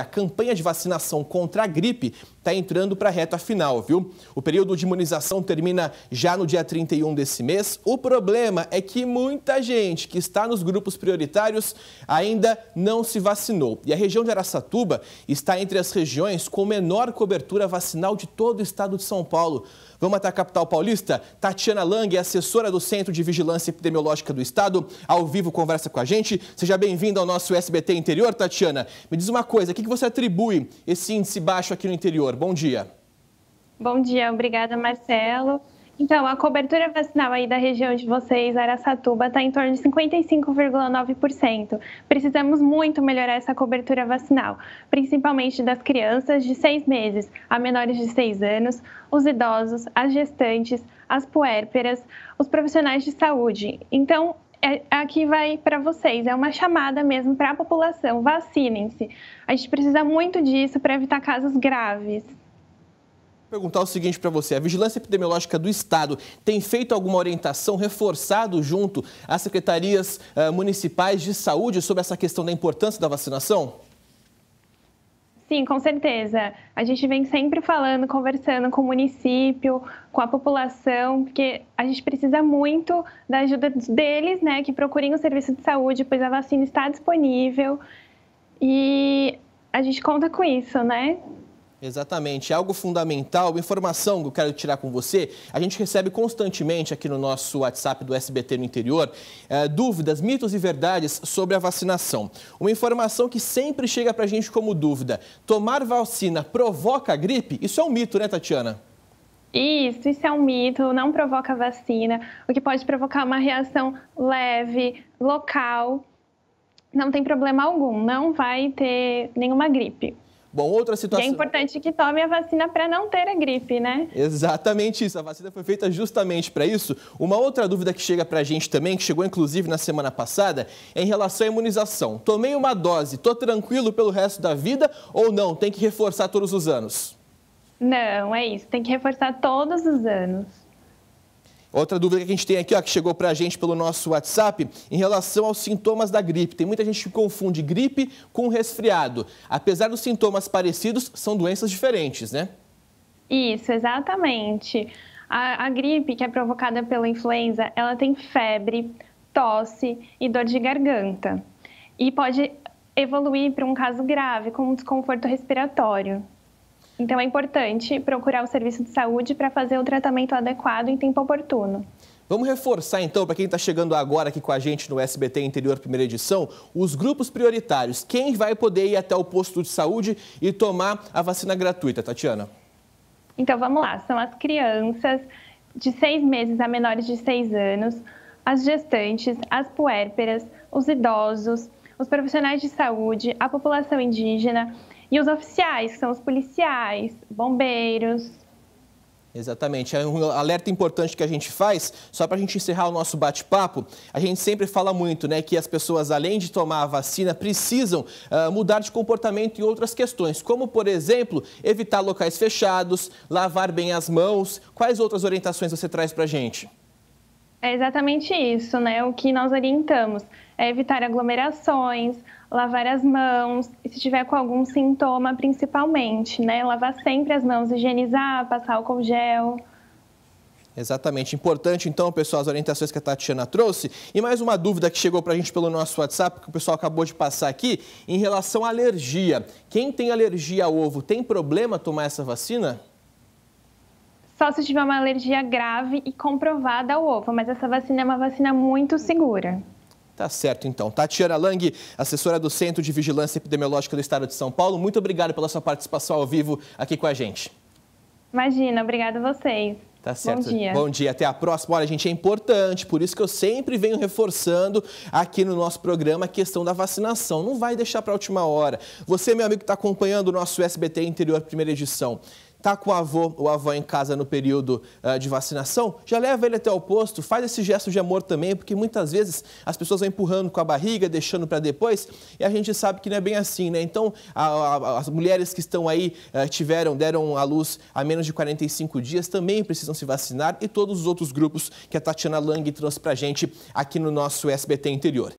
A campanha de vacinação contra a gripe está entrando para a reta final, viu? O período de imunização termina já no dia 31 desse mês. O problema é que muita gente que está nos grupos prioritários ainda não se vacinou. E a região de Araçatuba está entre as regiões com menor cobertura vacinal de todo o estado de São Paulo. Vamos até a capital paulista? Tatiana Lang, é assessora do Centro de Vigilância Epidemiológica do Estado, ao vivo conversa com a gente. Seja bem-vinda ao nosso SBT Interior, Tatiana. Me diz uma coisa, o que você atribui esse índice baixo aqui no interior? Bom dia. Bom dia, obrigada, Marcelo. Então, a cobertura vacinal aí da região de vocês, Aracatuba, está em torno de 55,9%. Precisamos muito melhorar essa cobertura vacinal, principalmente das crianças de seis meses a menores de seis anos, os idosos, as gestantes, as puérperas, os profissionais de saúde. Então, é, é aqui vai para vocês, é uma chamada mesmo para a população, vacinem-se. A gente precisa muito disso para evitar casos graves. Vou perguntar o seguinte para você: a Vigilância Epidemiológica do Estado tem feito alguma orientação reforçado junto às secretarias eh, municipais de saúde sobre essa questão da importância da vacinação? Sim, com certeza. A gente vem sempre falando, conversando com o município, com a população, porque a gente precisa muito da ajuda deles, né, que procurem o serviço de saúde, pois a vacina está disponível. E a gente conta com isso, né? Exatamente, é algo fundamental, informação que eu quero tirar com você. A gente recebe constantemente aqui no nosso WhatsApp do SBT no interior é, dúvidas, mitos e verdades sobre a vacinação. Uma informação que sempre chega para a gente como dúvida: tomar vacina provoca gripe? Isso é um mito, né, Tatiana? Isso, isso é um mito, não provoca vacina, o que pode provocar uma reação leve, local. Não tem problema algum, não vai ter nenhuma gripe. Bom, outra situação. E é importante que tome a vacina para não ter a gripe, né? Exatamente isso. A vacina foi feita justamente para isso. Uma outra dúvida que chega para a gente também, que chegou inclusive na semana passada, é em relação à imunização. Tomei uma dose, tô tranquilo pelo resto da vida ou não? Tem que reforçar todos os anos? Não, é isso. Tem que reforçar todos os anos. Outra dúvida que a gente tem aqui, ó, que chegou para a gente pelo nosso WhatsApp, em relação aos sintomas da gripe. Tem muita gente que confunde gripe com resfriado. Apesar dos sintomas parecidos, são doenças diferentes, né? Isso, exatamente. A, a gripe, que é provocada pela influenza, ela tem febre, tosse e dor de garganta. E pode evoluir para um caso grave, como um desconforto respiratório. Então é importante procurar o serviço de saúde para fazer o tratamento adequado em tempo oportuno. Vamos reforçar então, para quem está chegando agora aqui com a gente no SBT Interior Primeira Edição, os grupos prioritários. Quem vai poder ir até o posto de saúde e tomar a vacina gratuita, Tatiana? Então vamos lá, são as crianças de seis meses a menores de seis anos, as gestantes, as puérperas, os idosos, os profissionais de saúde, a população indígena e os oficiais, que são os policiais, bombeiros, Exatamente. É um alerta importante que a gente faz, só para a gente encerrar o nosso bate-papo. A gente sempre fala muito né, que as pessoas, além de tomar a vacina, precisam uh, mudar de comportamento em outras questões, como, por exemplo, evitar locais fechados, lavar bem as mãos. Quais outras orientações você traz para a gente? É exatamente isso, né? O que nós orientamos é evitar aglomerações, lavar as mãos, e se tiver com algum sintoma, principalmente, né? Lavar sempre as mãos, higienizar, passar álcool gel. Exatamente. Importante, então, pessoal, as orientações que a Tatiana trouxe. E mais uma dúvida que chegou para a gente pelo nosso WhatsApp, que o pessoal acabou de passar aqui, em relação à alergia. Quem tem alergia ao ovo, tem problema tomar essa vacina? Só se tiver uma alergia grave e comprovada ao ovo, mas essa vacina é uma vacina muito segura. Tá certo, então. Tatiana Lang, assessora do Centro de Vigilância Epidemiológica do Estado de São Paulo, muito obrigado pela sua participação ao vivo aqui com a gente. Imagina, obrigado a vocês. Tá certo. Bom dia. Bom dia. Até a próxima. Olha, gente, é importante, por isso que eu sempre venho reforçando aqui no nosso programa a questão da vacinação. Não vai deixar para a última hora. Você, meu amigo, que está acompanhando o nosso SBT Interior Primeira Edição tá com o avô ou avó em casa no período uh, de vacinação, já leva ele até o posto, faz esse gesto de amor também, porque muitas vezes as pessoas vão empurrando com a barriga, deixando para depois, e a gente sabe que não é bem assim, né? Então, a, a, as mulheres que estão aí, uh, tiveram, deram à luz há menos de 45 dias, também precisam se vacinar e todos os outros grupos que a Tatiana Lang trouxe para a gente aqui no nosso SBT Interior.